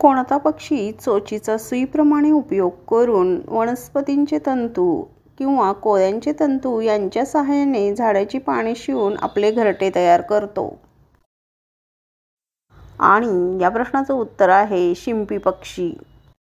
कोणता पक्षी चोचीचा सुईप्रमाणे उपयोग करून वनस्पतींचे तंतू किंवा कोळ्यांचे तंतू यांच्या सहाय्याने झाडाची पाने शिवून आपले घरटे तयार करतो आणि या प्रश्नाचं उत्तर आहे शिंपी पक्षी